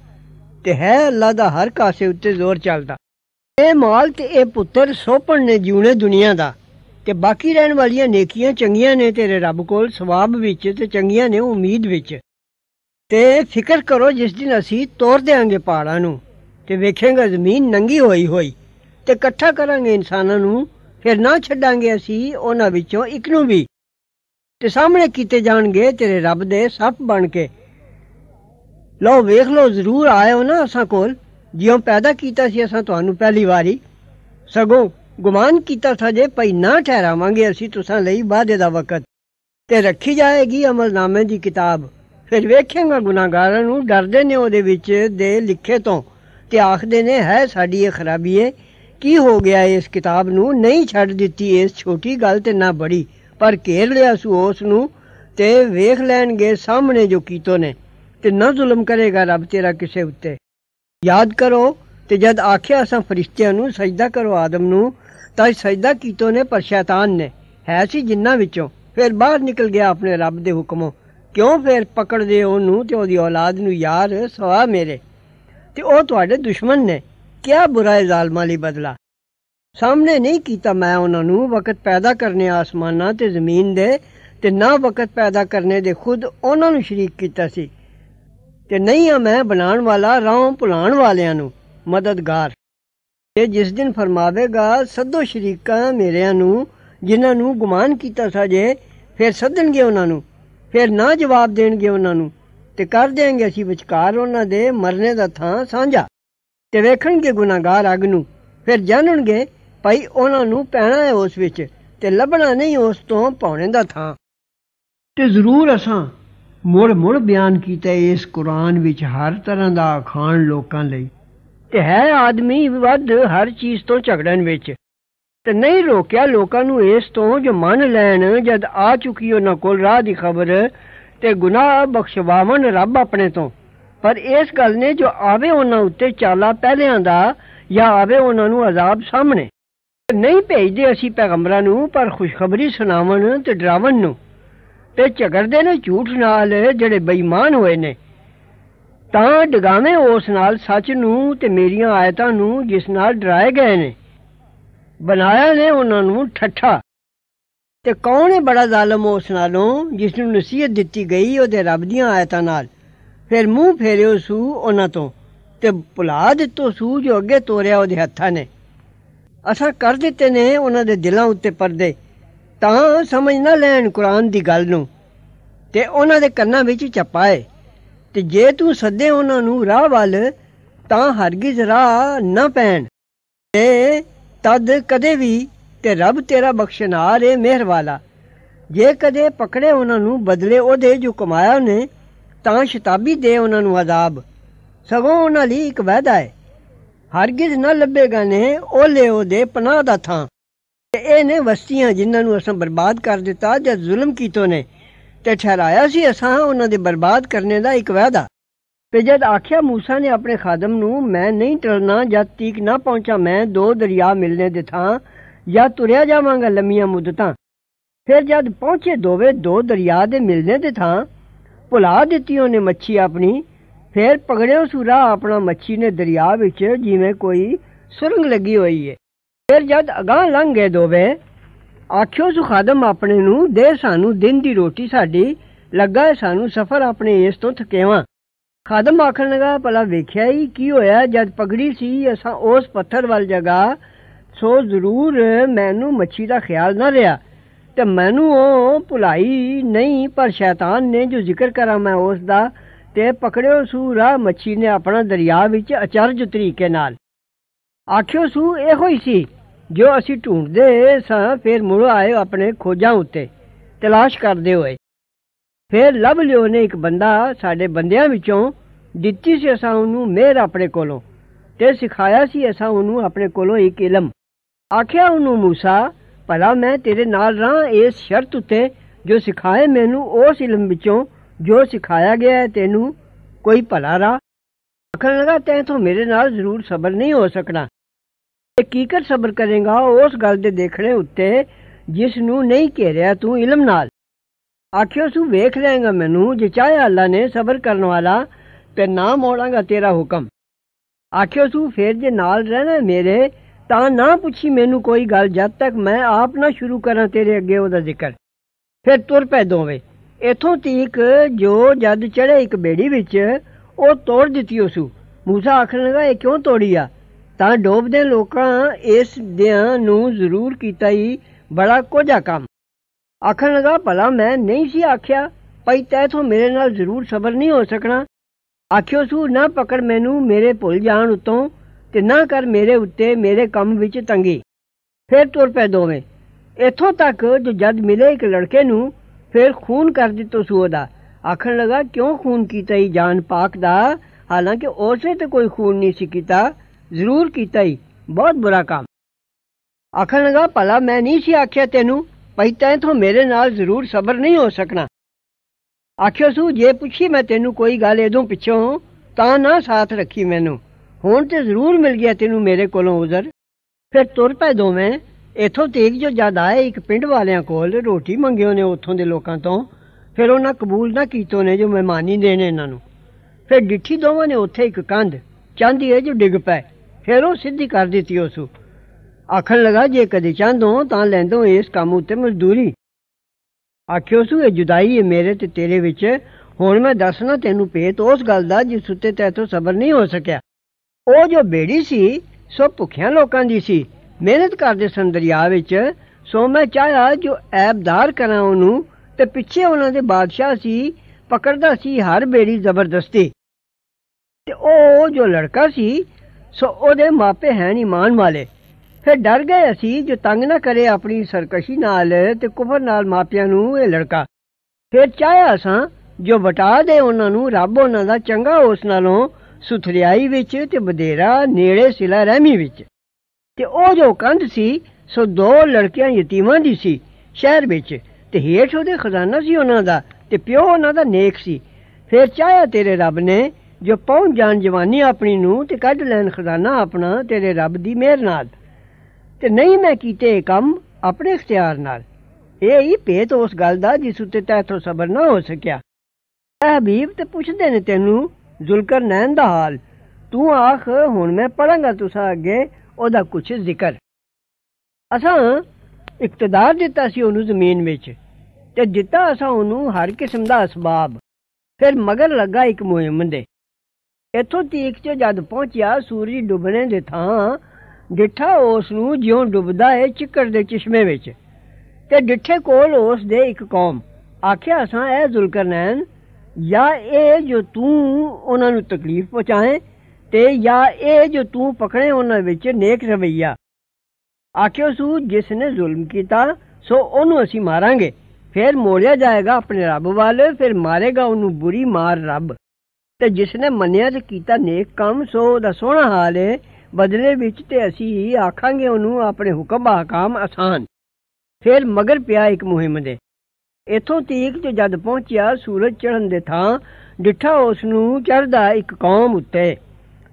ਤੇ ਹੈ ਅੱਲਾ ਦਾ ਹਰ ਕਾਸੇ ਉੱਤੇ ਜ਼ੋਰ ਚੱਲਦਾ ਇਹ ਮਾਲ ਤੇ ਇਹ ਪੁੱਤਰ ਸੋਪਣ ਨੇ ਜੀਉਣੇ ਦੁਨੀਆ ਦਾ ਤੇ ਬਾਕੀ ਰਹਿਣ ਵਾਲੀਆਂ ਨੇਕੀਆਂ ਚੰਗੀਆਂ ਨੇ ਤੇਰੇ ਰੱਬ ਕੋਲ ਸਵਾਬ ਵਿੱਚ ਤੇ ਚੰਗੀਆਂ ਨੇ ਉਮੀਦ ਵਿੱਚ ਤੇ ਫਿਕਰ ਕਰੋ ਜਿਸ ਦਿਨ ਅਸੀਂ ਤੋੜ ਦੇਾਂਗੇ ਪਹਾੜਾਂ ਨੂੰ ਤੇ ਵੇਖੇਗਾ ਜ਼ਮੀਨ ਨੰਗੀ ਹੋਈ ਹੋਈ ਤੇ ਇਕੱਠਾ ਕਰਾਂਗੇ ਇਨਸਾਨਾਂ ਨੂੰ ਫਿਰ ਨਾ ਛੱਡਾਂਗੇ ਅਸੀਂ ਉਹਨਾਂ ਵਿੱਚੋਂ ਇੱਕ ਨੂੰ ਵੀ ਤੇ ਸਾਹਮਣੇ ਕੀਤੇ ਜਾਣਗੇ ਤੇਰੇ ਰੱਬ ਦੇ ਸੱਪ ਬਣ ਕੇ ਲਓ ਵੇਖ ਲਓ ਜ਼ਰੂਰ ਆਇਓ ਨਾ ਅਸਾਂ ਕੋਲ ਜਿਉਂ ਪੈਦਾ ਕੀਤਾ ਸੀ ਅਸਾਂ ਤੁਹਾਨੂੰ ਪਹਿਲੀ ਵਾਰੀ ਸਗੋਂ ਗੁਮਾਨ ਕੀਤਾ ਥਾ ਜੇ ਭਈ ਨਾ ਠਹਿਰਾਵਾਂਗੇ ਅਸੀਂ ਤੁਸਾਂ ਲਈ ਬਾਦੇ ਦਾ ਵਕਤ ਤੇ ਰੱਖੀ ਜਾਏਗੀ ਅਮਲਨਾਮੇ ਦੀ ਕਿਤਾਬ ਫਿਰ ਵੇਖੇਗਾ ਗੁਨਾਹਗਾਰਾਂ ਨੂੰ ਡਰਦੇ ਨੇ ਉਹਦੇ ਵਿੱਚ ਦੇ ਲਿਖੇ ਤੋਂ ਤੇ ਆਖਦੇ ਨੇ ਹੈ ਸਾਡੀ ਇਹ ਖਰਾਬੀ ਏ ਕੀ ਹੋ ਗਿਆ ਇਸ ਕਿਤਾਬ ਨੂੰ ਨਹੀਂ ਛੱਡ ਦਿੱਤੀ ਇਸ ਛੋਟੀ ਗੱਲ ਤੇ ਨਾ ਬੜੀ ਪਰ ਘੇਰ ਲਿਆ ਸੂ ਉਸ ਨੂੰ ਤੇ ਵੇਖ ਲੈਣਗੇ ਸਾਹਮਣੇ ਜੋ ਕੀਤੋ ਨੇ ਤੇ ਨਾ ਜ਼ੁਲਮ ਕਰੇਗਾ ਰੱਬ ਤੇਰਾ ਕਿਸੇ ਉੱਤੇ ਯਾਦ ਕਰੋ ਤੇ ਜਦ ਆਖਿਆ ਅਸਾਂ ਫਰਿਸ਼ਤਿਆਂ ਨੂੰ ਸਜਦਾ ਕਰੋ ਆਦਮ ਨੂੰ ਤਾਂ ਸਜਦਾ ਕੀਤੋ ਨੇ ਪਰ ਸ਼ੈਤਾਨ ਨੇ ਹੈ ਸੀ ਜਿੰਨਾ ਵਿੱਚੋਂ ਫਿਰ ਬਾਹਰ ਨਿਕਲ ਗਿਆ ਆਪਣੇ ਰੱਬ ਦੇ ਹੁਕਮੋਂ ਕਿਉਂ ਫਿਰ ਪਕੜਦੇ ਉਹਨੂੰ ਤੇ ਉਹਦੀ ਔਲਾਦ ਨੂੰ ਯਾਰ ਸਵਾ ਮੇਰੇ ਤੇ ਉਹ ਤੁਹਾਡੇ ਦੁਸ਼ਮਣ ਨੇ ਕਿਆ ਬੁਰਾ ਹੈ ਜ਼ਾਲਮਾਂ ਲਈ ਬਦਲਾ ਸਾਹਮਣੇ ਨਹੀਂ ਕੀਤਾ ਮੈਂ ਉਹਨਾਂ ਨੂੰ ਵਕਤ ਪੈਦਾ ਕਰਨੇ ਆਸਮਾਨਾਂ ਤੇ ਜ਼ਮੀਨ ਦੇ ਤੇ ਨਾ ਵਕਤ ਪੈਦਾ ਕਰਨੇ ਦੇ ਖੁਦ ਉਹਨਾਂ ਨੂੰ ਸ਼ਰੀਕ ਕੀਤਾ ਸੀ ਤੇ ਨਹੀਂ ਆ ਮੈਂ ਬਣਾਉਣ ਵਾਲਾ ਰਾਂ ਭੁਲਾਉਣ ਵਾਲਿਆਂ ਨੂੰ ਮਦਦਗਾਰ ਤੇ ਜਿਸ ਦਿਨ ਫਰਮਾਵੇਗਾ ਸਦੋ ਸ਼ਰੀਕਾਂ ਮੇਰਿਆਂ ਨੂੰ ਜਿਨ੍ਹਾਂ ਨੂੰ ਗੁਮਾਨ ਕੀਤਾ ਸਾਜੇ ਫਿਰ ਸੱਦਣਗੇ ਉਹਨਾਂ ਨੂੰ ਫਿਰ ਨਾ ਜਵਾਬ ਦੇਣਗੇ ਉਹਨਾਂ ਨੂੰ ਤੇ ਕਰ ਦੇਣਗੇ ਅਸੀਂ ਵਿਚਕਾਰ ਉਹਨਾਂ ਦੇ ਮਰਨੇ ਦਾ ਥਾਂ ਸਾਂਝਾ ਤੇ ਵੇਖਣਗੇ ਗੁਨਾਹਗਾਰ ਅਗ ਨੂੰ ਫਿਰ ਜਾਣਣਗੇ ਭਾਈ ਉਹਨਾਂ ਨੂੰ ਪੈਣਾ ਹੈ ਉਸ ਵਿੱਚ ਤੇ ਲੱਭਣਾ ਨਹੀਂ ਉਸ ਤੋਂ ਪਾਉਣੇ ਦਾ ਥਾਂ ਤੇ ਜ਼ਰੂਰ ਅਸਾਂ ਮੁਰ ਮੁਰ ਬਿਆਨ ਕੀਤਾ ਇਸ ਕੁਰਾਨ ਵਿੱਚ ਹਰ ਤਰ੍ਹਾਂ ਦਾ ਖਾਣ ਲੋਕਾਂ ਲਈ ਤੇ ਹੈ ਆਦਮੀ ਵੱਧ ਹਰ ਚੀਜ਼ ਤੋਂ ਝਗੜਨ ਵਿੱਚ ਤੇ ਨਹੀਂ ਰੋਕਿਆ ਲੋਕਾਂ ਨੂੰ ਇਸ ਤੋਂ ਜੋ ਮੰਨ ਲੈਣ ਜਦ ਆ ਚੁੱਕੀ ਉਹਨਾਂ ਕੋਲ ਰਾਹ ਦੀ ਖਬਰ ਤੇ ਗੁਨਾਹ ਬਖਸ਼ਵਾਵਨ ਰੱਬ ਆਪਣੇ ਤੋਂ ਪਰ ਇਸ ਗੱਲ ਨੇ ਜੋ ਆਵੇ ਉਹਨਾਂ ਉੱਤੇ ਚਾਲਾ ਪਹਿਲਿਆਂ ਦਾ ਜਾਂ ਆਵੇ ਉਹਨਾਂ ਨੂੰ ਅਜ਼ਾਬ ਸਾਹਮਣੇ ਨਹੀਂ ਭੇਜਦੇ ਅਸੀਂ ਪੈਗੰਬਰਾਂ ਨੂੰ ਪਰ ਖੁਸ਼ਖਬਰੀ ਸੁਣਾਉਣ ਤੇ ਡਰਾਵਣ ਨੂੰ ਤੇ ਝਗੜਦੇ ਨੇ ਝੂਠ ਨਾਲ ਜਿਹੜੇ ਬੇਈਮਾਨ ਹੋਏ ਨੇ ਤਾਂ ਡਗਾਵੇਂ ਉਸ ਨਾਲ ਸੱਚ ਨੂੰ ਤੇ ਮੇਰੀਆਂ ਆਇਤਾਂ ਨੂੰ ਜਿਸ ਨਾਲ ਡਰਾਏ ਗਏ ਨੇ ਬਣਾਇਆ ਨੇ ਉਹਨਾਂ ਨੂੰ ਠੱਠਾ ਤੇ ਕੌਣ ਹੈ ਬੜਾ ਜ਼ਾਲਮ ਉਸ ਨਾਲੋਂ ਜਿਸ ਨੂੰ ਨਸੀਹਤ ਦਿੱਤੀ ਗਈ ਉਹਦੇ ਰੱਬ ਦੀਆਂ ਆਇਤਾਂ ਨਾਲ ਫਿਰ ਮੂੰਹ ਫੇਰਿਓ ਸੂ ਉਹਨਾਂ ਤੋਂ ਤੇ ਭੁਲਾ ਦਿੱਤੋ ਸੂ ਜੋ ਅੱਗੇ ਤੋਰਿਆ ਉਹਦੇ ਹੱਥਾਂ ਨੇ ਅਸਰ ਕਰ ਦਿੱਤੇ ਨੇ ਉਹਨਾਂ ਦੇ ਦਿਲਾਂ ਉੱਤੇ ਪਰਦੇ ਤਾਂ ਸਮਝ ਨਾ ਲੈਣ ਕੁਰਾਨ ਦੀ ਗੱਲ ਨੂੰ ਤੇ ਉਹਨਾਂ ਦੇ ਕੰਨਾਂ ਵਿੱਚ ਚਪਾਏ ਤੇ ਜੇ ਤੂੰ ਸੱਦੇ ਉਹਨਾਂ ਨੂੰ ਰਾਹ ਵੱਲ ਤਾਂ ਹਰਗਿਜ਼ ਰਾਹ ਨਾ ਪੈਣ ਤੇ ਤਦ ਕਦੇ ਵੀ ਤੇ ਰੱਬ ਤੇਰਾ ਬਖਸ਼ਨਾਰ ਏ ਮਿਹਰ ਵਾਲਾ ਜੇ ਕਦੇ ਪਕੜੇ ਉਹਨਾਂ ਨੂੰ ਬਦਲੇ ਉਹਦੇ ਜੋ ਕਮਾਇਆ ਨੇ ਤਾਂ ਸ਼ਤਾਬੀ ਦੇ ਉਹਨਾਂ ਨੂੰ ਅਜ਼ਾਬ ਸਗੋਂ ਉਹਨਾਂ ਲਈ ਇੱਕ ਵਾਅਦਾ ਹੈ ਹਰਗਿਜ਼ ਨਾ ਲੱਭੇਗਾ ਨੇ ਲੈ ਉਹਦੇ ਪਨਾਹ ਦਾ ਥਾਂ ਇਹ ਨੇ ਵਸਤੀਆਂ ਜਿਨ੍ਹਾਂ ਨੂੰ ਅਸਾਂ ਬਰਬਾਦ ਕਰ ਦਿੱਤਾ ਜਾਂ ਜ਼ੁਲਮ ਕੀਤੋ ਨੇ ਤੇ ਠਹਿਰਾਇਆ ਸੀ ਅਸਾਂ ਉਹਨਾਂ ਦੇ ਬਰਬਾਦ ਕਰਨੇ ਦਾ ਇੱਕ ਵਾਅਦਾ ਤੇ ਜਦ ਆਖਿਆ موسی ਨੇ ਆਪਣੇ ਖਾਦਮ ਨੂੰ ਮੈਂ ਨਹੀਂ ਟਲਣਾ ਜਦ ਤੀਕ ਨਾ ਪਹੁੰਚਾ ਮੈਂ ਦੋ ਦਰਿਆ ਮਿਲਨੇ ਦੇ ਥਾਂ ਜਾਂ ਤੁਰਿਆ ਜਾਵਾਂਗਾ ਲੰਮੀਆਂ ਮੁੱਦਤਾਂ ਫਿਰ ਜਦ ਪਹੁੰਚੇ ਦੋਵੇਂ ਦੋ ਦਰਿਆ ਦੇ ਮਿਲਨੇ ਦੇ ਥਾਂ ਭੁਲਾ ਦਿੱਤੀ ਉਹਨੇ ਮੱਛੀ ਆਪਣੀ ਫਿਰ ਪਗੜਿਓ ਸੂਰਾ ਆਪਣਾ ਮੱਛੀ ਨੇ ਦਰਿਆ ਵਿੱਚ ਜਿਵੇਂ ਕੋਈ ਸੁਰੰਗ ਲੱਗੀ ਹੋਈ ਏ ਫਿਰ ਜਦ ਅਗਾਹ ਲੰਘ ਗਏ ਦੋਵੇਂ ਆਖਿਓ ਖਾਦਮ ਆਪਣੇ ਨੂੰ ਦੇ ਸਾਨੂੰ ਦਿਨ ਦੀ ਰੋਟੀ ਸਾਡੀ ਲੱਗਾ ਸਾਨੂੰ ਸਫਰ ਆਪਣੇ ਇਸ ਤੋਂ ਥਕੇਵਾ ਖਾਦਮ ਆਖਣ ਲਗਾ ਭਲਾ ਵੇਖਿਆ ਹੀ ਕੀ ਹੋਇਆ ਜਦ ਪਗੜੀ ਸੀ ਅਸਾਂ ਉਸ ਪੱਥਰ ਵਾਲ ਜਗਾ ਸੋ ਜ਼ਰੂਰ ਮੈਨੂੰ ਮੱਛੀ ਦਾ ਖਿਆਲ ਨਾ ਰਿਹਾ ਤੇ ਮੈਨੂੰ ਉਹ ਭੁਲਾਈ ਨਹੀਂ ਪਰ ਸ਼ੈਤਾਨ ਨੇ ਜੋ ਜ਼ਿਕਰ ਕਰਾਂ ਮੈਂ ਉਸ ਦਾ ਤੇ ਪਕੜਿਓ ਸੂ ਰਾਹ ਮੱਛੀ ਨੇ ਆਪਣਾ ਦਰਿਆ ਵਿੱਚ ਅਚਰਜ ਤਰੀਕੇ ਨਾਲ ਆਖਿਓ ਸੂ ਇਹੋ ਹੀ ਸੀ ਜੋ ਅਸੀਂ ਢੂੰਡਦੇ ਸਾਂ ਫਿਰ ਮੁੜ ਆਏ ਆਪਣੇ ਖੋਜਾਂ ਉੱਤੇ ਤਲਾਸ਼ ਕਰਦੇ ਹੋਏ ਫਿਰ ਲੱਭ ਲਿਓ ਨੇ ਇੱਕ ਬੰਦਾ ਸਾਡੇ ਬੰਦਿਆਂ ਵਿੱਚੋਂ ਦਿੱਤੀ ਸੀ ਅਸਾਂ ਉਹਨੂੰ ਮਿਹਰ ਆਪਣੇ ਕੋਲੋਂ ਤੇ ਸਿਖਾਇਆ ਸੀ ਅਸਾਂ ਉਹਨੂੰ ਆਪਣੇ ਕੋਲੋਂ ਇੱਕ ਇਲਮ ਆਖਿਆ ਉਹਨੂੰ موسی ਭਲਾ ਮੈਂ ਤੇਰੇ ਨਾਲ ਰਾਂ ਇਸ ਸ਼ਰਤ ਉੱਤੇ ਜੋ ਸਿਖਾਏ ਮੈਨੂੰ ਉਸ ਇਲਮ ਵਿੱਚੋਂ ਜੋ ਸਿਖਾਇਆ ਗਿਆ ਹੈ ਤੈਨੂੰ ਕੋਈ ਭਲਾ ਰਾ ਅਖਣ ਲਗਾ ਤੈਂ ਤੋਂ ਮੇਰੇ ਨਾਲ ਜ਼ਰੂਰ ਸਬਰ ਨਹੀਂ ਹੋ ਸਕਣਾ ਕੀ ਕਰ ਸਬਰ ਕਰੇਗਾ ਉਸ ਗੱਲ ਦੇ ਦੇਖਣੇ ਉੱਤੇ ਜਿਸ ਨੂੰ ਨਹੀਂ ਘੇਰਿਆ ਤੂੰ ਇਲਮ ਨਾਲ ਆਖਿਓ ਤੂੰ ਵੇਖ ਲਏਗਾ ਮੈਨੂੰ ਜੇ ਚਾਹੇ ਅੱਲਾ ਨੇ ਸਬਰ ਕਰਨ ਵਾਲਾ ਤੇ ਨਾ ਮੋੜਾਂਗਾ ਤੇਰਾ ਹੁਕਮ ਆਖਿਓ ਤੂੰ ਫੇਰ ਜੇ ਨਾਲ ਰਹਿਣਾ ਮੇਰੇ ਤਾਂ ਨਾ ਪੁੱਛੀ ਮੈਨੂੰ ਕੋਈ ਗੱਲ ਜਦ ਤੱਕ ਮੈਂ ਆਪ ਨਾ ਸ਼ੁਰੂ ਕਰਾਂ ਤੇਰੇ ਅੱਗੇ ਉਹਦਾ ਜ਼ਿਕਰ ਫਿਰ ਤੁਰ ਪੈ ਦੋਵੇਂ ਇਥੋਂ ਤੀਕ ਜੋ ਜਦ ਚੜੇ ਇੱਕ ਬੇੜੀ ਵਿੱਚ ਉਹ ਤੋੜ ਦਿੱਤੀ ਉਸੂ ਮੂਸਾ ਆਖਣ ਲਗਾ ਇਹ ਕਿਉਂ ਤੋੜੀ ਆ ਤਾਂ ਡੋਬਦੇ ਲੋਕਾਂ ਇਸ ਦਿਆਂ ਨੂੰ ਜ਼ਰੂਰ ਕੀਤਾ ਹੀ ਬੜਾ ਕੋਝਾ ਕੰਮ ਆਖਣ ਲਗਾ ਭਲਾ ਮੈਂ ਨਹੀਂ ਸੀ ਆਖਿਆ ਪਈ ਤੈ ਤੋਂ ਮੇਰੇ ਨਾਲ ਜ਼ਰੂਰ ਸਬਰ ਨਹੀਂ ਹੋ ਸਕਣਾ ਆਖਿਓ ਸੂ ਨਾ ਪਕੜ ਮੈਨੂੰ ਮੇਰੇ ਭੁੱਲ ਜਾਣ ਉਤੋਂ ਤੇ ਨਾ ਕਰ ਮੇਰੇ ਉੱਤੇ ਮੇਰੇ ਕੰਮ ਵਿੱਚ ਤੰਗੀ ਫੇਰ ਤੁਰ ਪੈ ਦੋਵੇਂ ਇਥੋਂ ਤੱਕ ਜੋ ਜਦ ਮਿਲੇ ਇੱਕ ਲੜਕੇ ਨੂੰ ਫੇਰ ਖੂਨ ਕਰ ਦਿੱਤੋ ਸੂ ਉਹਦਾ ਆਖਣ ਲਗਾ ਕਿਉਂ ਖੂਨ ਕੀਤਾ ਹੀ ਜਾਨ ਪਾਕ ਦਾ ਹਾਲਾਂਕਿ ਉਸੇ ਤੇ ਕੋਈ ਖੂਨ ਨਹੀਂ ਸੀ ਕੀਤਾ ਜ਼ਰੂਰ ਕੀਤਾ ਹੀ ਬਹੁਤ ਬੁਰਾ ਕੰਮ ਆਖਣ ਲਗਾ ਪਲਾ ਮੈਂ ਨਹੀਂ ਸੀ ਆਖਿਆ ਤੈਨੂੰ ਭਈ ਤੈਂ ਤੋਂ ਮੇਰੇ ਨਾਲ ਜ਼ਰੂਰ ਸਬਰ ਨਹੀਂ ਹੋ ਸਕਣਾ ਆਖਿਓ ਸੂ ਜੇ ਪੁੱਛੀ ਮੈਂ ਤੈਨੂੰ ਕੋਈ ਗੱਲ ਇਦੋਂ ਪਿੱਛੋਂ ਤਾਂ ਨਾ ਸਾਥ ਰੱਖੀ ਮੈਨੂੰ ਹੁਣ ਤੇ ਜ਼ਰੂਰ ਮਿਲ ਗਿਆ ਤੈਨੂੰ ਮੇਰੇ ਕੋਲੋਂ ਉਜ਼ਰ ਫਿਰ ਤੁਰ ਪੈ ਦੋਵੇਂ ਇਥੋਂ ਤੇਗ ਜੋ ਜਦ ਆਏ ਇੱਕ ਪਿੰਡ ਵਾਲਿਆਂ ਕੋਲ ਰੋਟੀ ਮੰਗਿਓ ਨੇ ਉੱਥੋਂ ਦੇ ਲੋਕਾਂ ਤੋਂ ਫਿਰ ਉਹਨਾਂ ਕਬੂਲ ਨਾ ਕੀਤੋ ਨੇ ਜੋ ਮਹਿਮਾਨੀ ਦੇਣੇ ਇਹਨਾਂ ਨੂੰ ਫਿਰ ਡਿੱਠੀ ਦੋਵਾਂ ਨੇ ਉੱਥੇ ਇੱਕ ਕੰਧ ਚਾਂਦੀ ਹੈ ਜੋ ਡਿੱਗ ਪਏ ਫਿਰ ਉਹ ਸਿੱਧੀ ਕਰ ਦਿੱਤੀ ਉਸ ਨੂੰ ਆਖਣ ਲਗਾ ਜੇ ਕਦੇ ਚਾਹਦੋ ਤਾਂ ਲੈਂਦੋ ਇਸ ਕੰਮ ਉਤੇ ਮਜ਼ਦੂਰੀ ਆਖਿਓ ਸੁ ਇਹ ਜੁਦਾਈ ਹੈ ਮੇਰੇ ਤੇ ਤੇਰੇ ਵਿੱਚ ਹੁਣ ਮੈਂ ਦੱਸਣਾ ਤੈਨੂੰ ਪੇਤ ਉਸ ਗੱਲ ਦਾ ਜਿਸ ਉਤੇ ਤੈਥੋਂ ਸਬਰ ਨਹੀਂ ਹੋ ਸਕਿਆ ਉਹ ਜੋ ਬੇੜੀ ਸੀ ਸੋ ਭੁੱਖਿਆਂ ਲੋਕਾਂ ਦੀ ਸੀ ਮਿਹਨਤ ਕਰਦੇ ਸਨ ਦਰਿਆ ਵਿੱਚ ਸੋ ਮੈਂ ਚਾਹਿਆ ਜੋ ਐਬਦਾਰ ਕਰਾਂ ਉਹਨੂੰ ਤੇ ਪਿੱਛੇ ਉਹਨਾਂ ਦੇ ਬਾਦਸ਼ਾਹ ਸੀ ਪਕੜਦਾ ਸੀ ਹਰ ਬੇੜੀ ਜ਼ਬਰਦਸਤੀ ਤੇ ਉਹ ਜੋ ਲੜਕਾ ਸੀ ਸੋ ਉਹਦੇ ਮਾਪੇ ਹੈ ਨਹੀਂ ਮਾਨ ਵਾਲੇ ਫਿਰ ਡਰ ਗਏ ਅਸੀਂ ਜੋ ਤੰਗ ਨਾ ਕਰੇ ਆਪਣੀ ਸਰਕਸ਼ੀ ਨਾਲ ਤੇ ਕੁਫਰ ਨਾਲ ਮਾਪਿਆਂ ਨੂੰ ਇਹ ਲੜਕਾ ਫਿਰ ਚਾਹਿਆ ਸਾਂ ਜੋ ਵਟਾ ਦੇ ਉਹਨਾਂ ਨੂੰ ਰੱਬ ਉਹਨਾਂ ਦਾ ਚੰਗਾ ਉਸ ਨਾਲੋਂ ਸੁਥਰਿਆਈ ਵਿੱਚ ਤੇ ਬਦੇਰਾ ਨੇੜੇ ਸਿਲਾ ਰਹਿਮੀ ਵਿੱਚ ਤੇ ਉਹ ਜੋ ਕੰਧ ਸੀ ਸੋ ਦੋ ਲੜਕੀਆਂ ਯਤੀਮਾਂ ਦੀ ਸੀ ਸ਼ਹਿਰ ਵਿੱਚ ਤੇ ਹੇਠ ਉਹਦੇ ਖਜ਼ਾਨਾ ਸੀ ਉਹਨਾਂ ਦਾ ਤੇ ਪਿਓ ਉਹਨਾਂ ਦਾ ਨੇਕ ਸੀ ਫਿਰ ਚਾਹਿਆ ਤੇਰੇ ਰੱਬ ਨੇ ਜੋ ਪਹੁੰਚ ਜਾਣ ਜਵਾਨੀ ਆਪਣੀ ਨੂੰ ਤੇ ਕੱਢ ਲੈਣ ਖਜ਼ਾਨਾ ਆਪਣਾ ਤੇਰੇ ਰੱਬ ਦੀ ਮਿਹਰ ਨਾਲ ਤੇ ਨਹੀਂ ਮੈਂ ਕੀਤੇ ਕੰਮ ਆਪਣੇ ਇਖਤਿਆਰ ਨਾਲ ਇਹ ਹੀ ਭੇਤ ਉਸ ਗੱਲ ਦਾ ਜਿਸ ਉਤੇ ਤੈਥੋਂ ਸਬਰ ਨਾ ਹੋ ਸਕਿਆ ਐ ਹਬੀਬ ਤੇ ਪੁੱਛਦੇ ਨੇ ਤੈਨੂੰ ਜ਼ੁਲਕਰ ਨੈਨ ਦਾ ਹਾਲ ਤੂੰ ਆਖ ਹੁਣ ਮੈਂ ਪੜਾਂਗਾ ਤੁਸਾਂ ਅੱਗੇ ਉਹਦਾ ਕੁਛ ਜ਼ਿਕਰ ਅਸਾਂ ਇਕਤਦਾਰ ਦਿੱਤਾ ਸੀ ਉਹਨੂੰ ਜ਼ਮੀਨ ਵਿੱਚ ਤੇ ਦਿੱਤਾ ਅਸਾਂ ਉਹਨੂੰ ਹਰ ਕਿਸਮ ਦਾ ਅਸਬਾਬ ਫਿਰ ਮਗਰ ਲੱਗਾ ਇੱਕ ਮੁਹਿੰਮ ਦੇ ਇਥੋਂ ਤੀਕ ਚ ਜਦ ਪਹੁੰਚਿਆ ਸੂਰਜ ਡੁੱਬਣੇ ਦੇ ਥਾਂ ਡਿੱਠਾ ਉਸ ਨੂੰ ਜਿਉਂ ਡੁੱਬਦਾ ਏ ਚਿੱਕੜ ਦੇ ਚਸ਼ਮੇ ਵਿੱਚ ਤੇ ਡਿੱਠੇ ਕੋਲ ਉਸ ਦੇ ਇੱਕ ਕੌਮ ਆਖਿਆ ਅਸਾਂ ਇਹ ਜ਼ੁਲਕਰਨੈਨ ਜਾਂ ਇਹ ਜੋ ਤੂੰ ਉਹਨਾਂ ਨੂੰ ਤਕਲੀਫ ਪਹੁੰਚਾਏ ਤੇ ਜਾਂ ਇਹ ਜੋ ਤੂੰ ਪਕੜੇ ਉਹਨਾਂ ਵਿੱਚ ਨੇਕ ਰਵਈਆ ਆਖਿਓ ਸੂ ਜਿਸ ਨੇ ਜ਼ੁਲਮ ਕੀਤਾ ਸੋ ਉਹਨੂੰ ਅਸੀਂ ਮਾਰਾਂਗੇ ਫਿਰ ਮੋੜਿਆ ਜਾਏਗਾ ਆਪਣੇ ਰੱਬ ਵਾਲੇ ਫਿਰ ਮਾਰੇਗਾ ਉਹਨੂੰ ਬੁਰੀ ਮਾਰ ਰੱਬ ਤੇ ਜਿਸ ਨੇ ਮੰਨਿਆ ਤੇ ਕੀਤਾ ਨੇਕ ਕੰਮ ਸੋ ਦਾ ਸੋਹਣਾ ਹਾਲ ਹੈ ਬਦਲੇ ਵਿੱਚ ਤੇ ਅਸੀਂ ਹੀ ਆਖਾਂਗੇ ਉਹਨੂੰ ਆਪਣੇ ਹੁਕਮ ਆਕਾਮ ਆਸਾਨ ਫਿਰ ਮਗਰ ਪਿਆ ਇੱਕ ਮੁਹਿੰਮ ਦੇ ਇਥੋਂ ਤੀਕ ਜੋ ਜਦ ਪਹੁੰਚਿਆ ਸੂਰਜ ਚੜ੍ਹਨ ਦੇ ਥਾਂ ਡਿੱਠਾ ਉਸ ਨੂੰ ਚੜਦਾ ਇੱਕ ਕੌਮ ਉੱਤੇ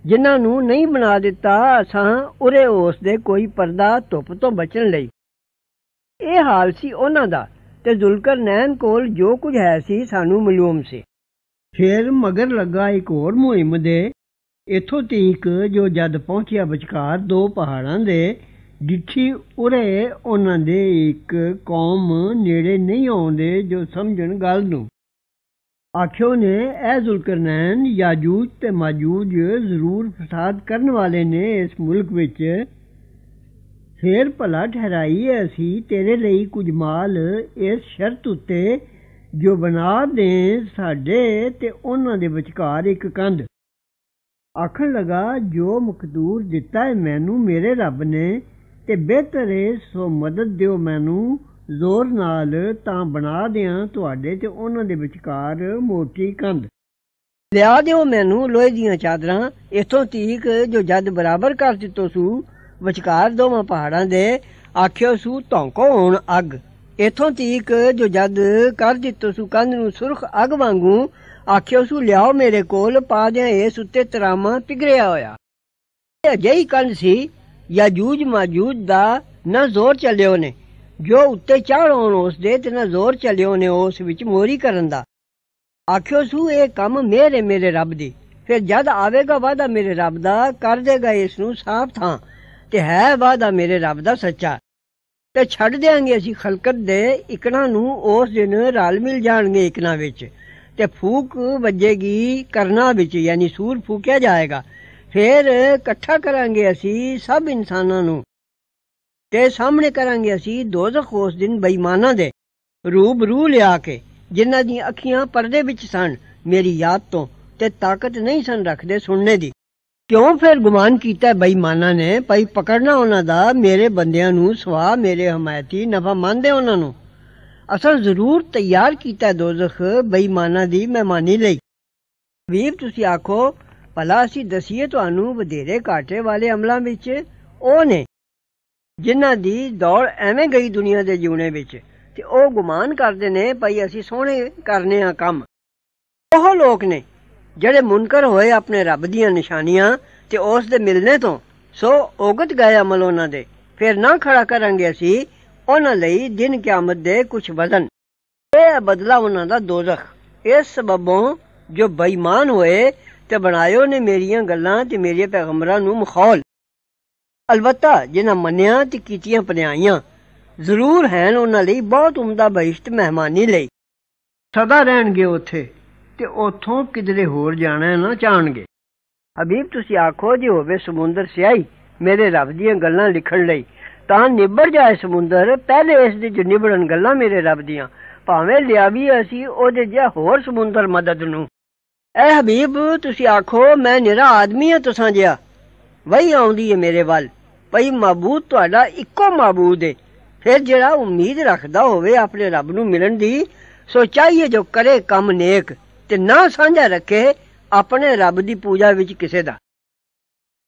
ਜਿਨ੍ਹਾਂ ਨੂੰ ਨਹੀਂ ਬਣਾ ਦਿੱਤਾ ਅਸਾਂ ਉਰੇ ਉਸ ਦੇ ਕੋਈ ਪਰਦਾ ਧੁੱਪ ਤੋਂ ਬਚਣ ਲਈ ਇਹ ਹਾਲ ਸੀ ਉਹਨਾਂ ਦਾ ਤੇ ਜ਼ੁਲਕਰ ਨੈਨ ਕੋਲ ਜੋ ਕੁਝ ਹੈ ਸੀ ਸਾਨੂੰ ਮਲੂਮ ਸੀ ਫੇਰ ਮਗਰ ਲੱਗਾ ਇੱਕ ਹੋਰ ਮੁਹਿੰਮ ਦੇ ਇਥੋਂ ਤੀਕ ਜੋ ਜਦ ਪਹੁੰਚਿਆ ਵਿਚਕਾਰ ਦੋ ਪਹਾੜਾਂ ਦੇ ਡਿੱਠੀ ਉਰੇ ਉਹਨਾਂ ਦੇ ਇੱਕ ਕੌਮ ਨੇੜੇ ਨਹੀਂ ਆਉਂਦੇ ਜੋ ਸਮਝਣ ਗੱਲ ਨੂੰ ਆਖਿਓ ਨੇ ਐ ਜ਼ੁਲਕਰਨੈਨ ਯਾਜੂਜ ਤੇ ਮਾਜੂਜ ਜ਼ਰੂਰ ਫਸਾਦ ਕਰਨ ਵਾਲੇ ਨੇ ਇਸ ਮੁਲਕ ਵਿੱਚ ਫੇਰ ਭਲਾ ਠਹਿਰਾਈ ਅਸੀਂ ਤੇਰੇ ਲਈ ਕੁਝ ਮਾਲ ਇਸ ਸ਼ਰਤ ਉੱਤੇ ਜੋ ਬਣਾ ਦੇ ਸਾਡੇ ਤੇ ਉਹਨਾਂ ਦੇ ਵਿਚਕਾਰ ਇੱਕ ਕੰਧ ਆਖਣ ਲਗਾ ਜੋ ਮਕਦੂਰ ਦਿੱਤਾ ਹੈ ਮੈਨੂੰ ਮੇਰੇ ਰੱਬ ਨੇ ਤੇ ਬਿਹਤਰ ਹੈ ਸੋ ਮਦਦ ਦਿਓ ਮੈਨੂੰ ਜ਼ੋਰ ਨਾਲ ਤਾਂ ਬਣਾ ਦਿਆਂ ਤੁਹਾਡੇ ਤੇ ਉਹਨਾਂ ਦੇ ਵਿਚਕਾਰ ਮੋਟੀ ਕੰਧ ਲਿਆ ਦਿਓ ਮੈਨੂੰ ਲੋਹੇ ਦੀਆਂ ਚਾਦਰਾਂ ਇਥੋਂ ਤੀਕ ਜੋ ਜਦ ਬਰਾਬਰ ਕਰ ਦਿੱਤੋ ਸੂ ਵਿਚਕਾਰ ਦੋਵਾਂ ਪਹਾੜਾਂ ਦੇ ਆਖਿਓ ਸੂ ਧੌਂਕੋ ਹੁਣ ਅੱਗ ਇਥੋਂ ਤੀਕ ਜੋ ਜਦ ਕਰ ਦਿੱਤੋ ਸੁ ਕੰਧ ਨੂੰ ਸੁਰਖ ਅਗ ਵਾਂਗੂ ਆਖਿਓ ਸੁ ਲਿਆਓ ਮੇਰੇ ਕੋਲ ਪਾ ਦਿਆਂ ਇਸ ਉੱਤੇ ਤਰਾਮਾ ਪਿਗਰਿਆ ਹੋਇਆ ਅਜਿਹੀ ਕੰਧ ਸੀ ਯਾ ਜੂਜ ਮਾਜੂਜ ਦਾ ਨਾ ਜ਼ੋਰ ਚੱਲਿਓ ਨੇ ਜੋ ਉੱਤੇ ਚੜਾਉਣ ਉਸ ਦੇ ਤੇ ਨਾ ਜ਼ੋਰ ਚੱਲਿਓ ਨੇ ਉਸ ਵਿੱਚ ਮੋਰੀ ਕਰਨ ਦਾ ਆਖਿਓ ਸੁ ਇਹ ਕੰਮ ਮੇਰੇ ਮੇਰੇ ਰੱਬ ਦੀ ਫਿਰ ਜਦ ਆਵੇਗਾ ਵਾਦਾ ਮੇਰੇ ਰੱਬ ਦਾ ਕਰ ਦੇਗਾ ਇਸ ਨੂੰ ਸਾਫ਼ ਥਾਂ ਤੇ ਹੈ ਵਾਦਾ ਮੇਰੇ ਰੱਬ ਦਾ ਸੱਚਾ ਤੇ ਛੱਡ ਦੇਾਂਗੇ ਅਸੀਂ ਖਲਕਤ ਦੇ ਇਕਣਾ ਨੂੰ ਉਸ ਦਿਨ ਰਲ ਮਿਲ ਜਾਣਗੇ ਇਕਣਾ ਵਿੱਚ ਤੇ ਫੂਕ ਵੱਜੇਗੀ ਕਰਨਾ ਵਿੱਚ ਯਾਨੀ ਸੂਰ ਫੂਕਿਆ ਜਾਏਗਾ ਫਿਰ ਇਕੱਠਾ ਕਰਾਂਗੇ ਅਸੀਂ ਸਭ ਇਨਸਾਨਾਂ ਨੂੰ ਤੇ ਸਾਹਮਣੇ ਕਰਾਂਗੇ ਅਸੀਂ ਦੋਜ਼ਖ ਉਸ ਦਿਨ ਬੇਈਮਾਨਾਂ ਦੇ ਰੂਬ ਰੂ ਲਿਆ ਕੇ ਜਿਨ੍ਹਾਂ ਦੀਆਂ ਅੱਖੀਆਂ ਪਰਦੇ ਵਿੱਚ ਸਨ ਮੇਰੀ ਯਾਦ ਤੋਂ ਤੇ ਤਾਕਤ ਨਹੀਂ ਸਨ ਰੱਖਦੇ ਸੁਣਨੇ ਦੀ ਕਿਉਂ ਫਿਰ ਗੁਮਾਨ ਕੀਤਾ ਬੇਈਮਾਨਾਂ ਨੇ ਭਾਈ ਪਕੜਨਾ ਉਹਨਾਂ ਦਾ ਮੇਰੇ ਬੰਦਿਆਂ ਨੂੰ ਸਵਾ ਮੇਰੇ ਹਮਾਇਤੀ ਨਫਾ ਮੰਨਦੇ ਉਹਨਾਂ ਨੂੰ ਅਸਲ ਜ਼ਰੂਰ ਤਿਆਰ ਕੀਤਾ ਦੋਜ਼ਖ ਬੇਈਮਾਨਾਂ ਦੀ ਮਹਿਮਾਨੀ ਲਈ ਵੀਰ ਤੁਸੀਂ ਆਖੋ ਭਲਾ ਅਸੀਂ ਦਸੀਏ ਤੁਹਾਨੂੰ ਵਧੇਰੇ ਘਾਟੇ ਵਾਲੇ ਅਮਲਾਂ ਵਿੱਚ ਉਹ ਨੇ ਜਿਨ੍ਹਾਂ ਦੀ ਦੌੜ ਐਵੇਂ ਗਈ ਦੁਨੀਆ ਦੇ ਜੀਵਨੇ ਵਿੱਚ ਤੇ ਉਹ ਗੁਮਾਨ ਕਰਦੇ ਨੇ ਭਾਈ ਅਸੀਂ ਸੋਹਣੇ ਕਰਨੇ ਆ ਕੰਮ ਉਹ ਲੋਕ ਨੇ ਜਿਹੜੇ ਮੁਨਕਰ ਹੋਏ ਆਪਣੇ ਰੱਬ ਦੀਆਂ ਨਿਸ਼ਾਨੀਆਂ ਤੇ ਉਸ ਦੇ ਮਿਲਨੇ ਤੋਂ ਸੋ ਔਗਤ ਗਏ ਅਮਲ ਉਹਨਾਂ ਦੇ ਫਿਰ ਨਾ ਖੜਾ ਕਰਾਂਗੇ ਅਸੀਂ ਉਹਨਾਂ ਲਈ ਦਿਨ ਕਿਆਮਤ ਦੇ ਕੁਝ ਵਜ਼ਨ ਇਹ ਬਦਲਾ ਉਹਨਾਂ ਦਾ ਦੋਜ਼ਖ ਇਸ ਸਬਬੋਂ ਜੋ ਬੇਈਮਾਨ ਹੋਏ ਤੇ ਬਣਾਇਓ ਨੇ ਮੇਰੀਆਂ ਗੱਲਾਂ ਤੇ ਮੇਰੇ ਪੈਗੰਬਰਾਂ ਨੂੰ ਮਖੌਲ ਅਲਬਤਾ ਜਿਨ੍ਹਾਂ ਮੰਨਿਆ ਤੇ ਕੀਤੀਆਂ ਪਨਿਆਈਆਂ ਜ਼ਰੂਰ ਹਨ ਉਹਨਾਂ ਲਈ ਬਹੁਤ ਉਮਦਾ ਬਹਿਸ਼ਤ ਮਹਿਮਾਨੀ ਲਈ ਸਦਾ ਰਹਿਣਗੇ ਉੱਥੇ ਤੇ ਉਥੋਂ ਕਿਧਰੇ ਹੋਰ ਜਾਣਾ ਨਾ ਚਾਣਗੇ ਹਬੀਬ ਤੁਸੀਂ ਆਖੋ ਜੇ ਹੋਵੇ ਸਮੁੰਦਰ ਸਿਆਹੀ ਮੇਰੇ ਰੱਬ ਦੀਆਂ ਗੱਲਾਂ ਲਿਖਣ ਲਈ ਤਾਂ ਨਿਬੜ ਜਾਏ ਸਮੁੰਦਰ ਪਹਿਲੇ ਇਸ ਦੀ ਜੋ ਗੱਲਾਂ ਮੇਰੇ ਰੱਬ ਦੀਆਂ ਭਾਵੇਂ ਲਿਆ ਵੀ ਅਸੀਂ ਉਹਦੇ ਜਿਹਾ ਹੋਰ ਸਮੁੰਦਰ ਮਦਦ ਨੂੰ ਐ ਹਬੀਬ ਤੁਸੀਂ ਆਖੋ ਮੈਂ ਨਿਹਰਾ ਆਦਮੀ ਹਾਂ ਤੁਸਾਂ ਜਿਆ ਵਹੀ ਆਉਂਦੀ ਏ ਮੇਰੇ ਵੱਲ ਭਈ ਮਾਬੂਦ ਤੁਹਾਡਾ ਇੱਕੋ ਮਾਬੂਦ ਏ ਫਿਰ ਜਿਹੜਾ ਉਮੀਦ ਰੱਖਦਾ ਹੋਵੇ ਆਪਣੇ ਰੱਬ ਨੂੰ ਮਿਲਣ ਦੀ ਸੋ ਚਾਹੀਏ ਜੋ ਕਰੇ ਕੰਮ ਨੇਕ ਤੇ ਨਾ ਸਾਂਝਾ ਰੱਖੇ ਆਪਣੇ ਰੱਬ ਦੀ ਪੂਜਾ ਵਿੱਚ ਕਿਸੇ ਦਾ